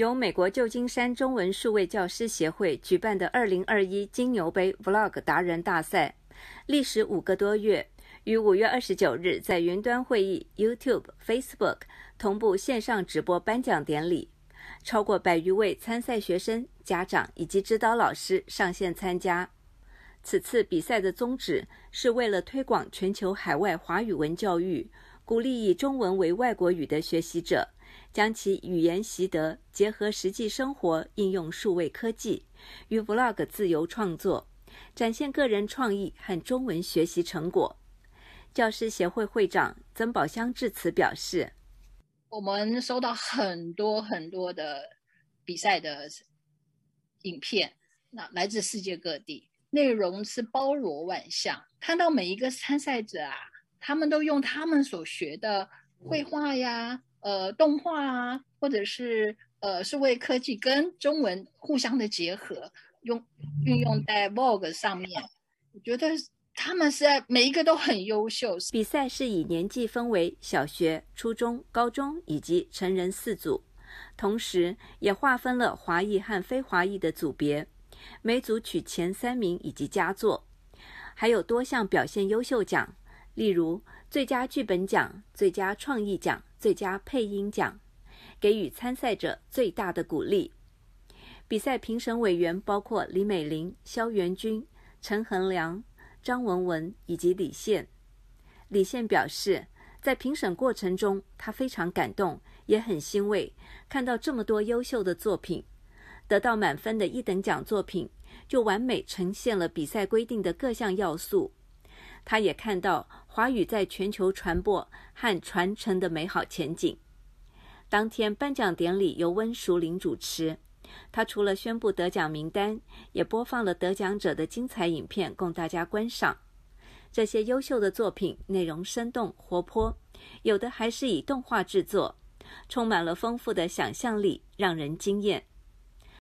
由美国旧金山中文数位教师协会举办的二零二一金牛杯 Vlog 达人大赛，历时五个多月，于五月二十九日在云端会议、YouTube、Facebook 同步线上直播颁奖典礼。超过百余位参赛学生、家长以及指导老师上线参加。此次比赛的宗旨是为了推广全球海外华语文教育。鼓励以中文为外国语的学习者，将其语言习得结合实际生活应用数位科技与 Vlog 自由创作，展现个人创意和中文学习成果。教师协会会长曾宝香致辞表示：“我们收到很多很多的比赛的影片，那来自世界各地，内容是包罗万象。看到每一个参赛者啊。”他们都用他们所学的绘画呀，呃，动画啊，或者是呃，数位科技跟中文互相的结合，用运用在 vlog 上面。我觉得他们是在每一个都很优秀。比赛是以年纪分为小学、初中、高中以及成人四组，同时也划分了华裔和非华裔的组别，每组取前三名以及佳作，还有多项表现优秀奖。例如最佳剧本奖、最佳创意奖、最佳配音奖，给予参赛者最大的鼓励。比赛评审委员包括李美玲、萧元君、陈恒良、张文文以及李现。李现表示，在评审过程中，他非常感动，也很欣慰，看到这么多优秀的作品，得到满分的一等奖作品，就完美呈现了比赛规定的各项要素。他也看到华语在全球传播和传承的美好前景。当天颁奖典礼由温淑玲主持，她除了宣布得奖名单，也播放了得奖者的精彩影片供大家观赏。这些优秀的作品内容生动活泼，有的还是以动画制作，充满了丰富的想象力，让人惊艳。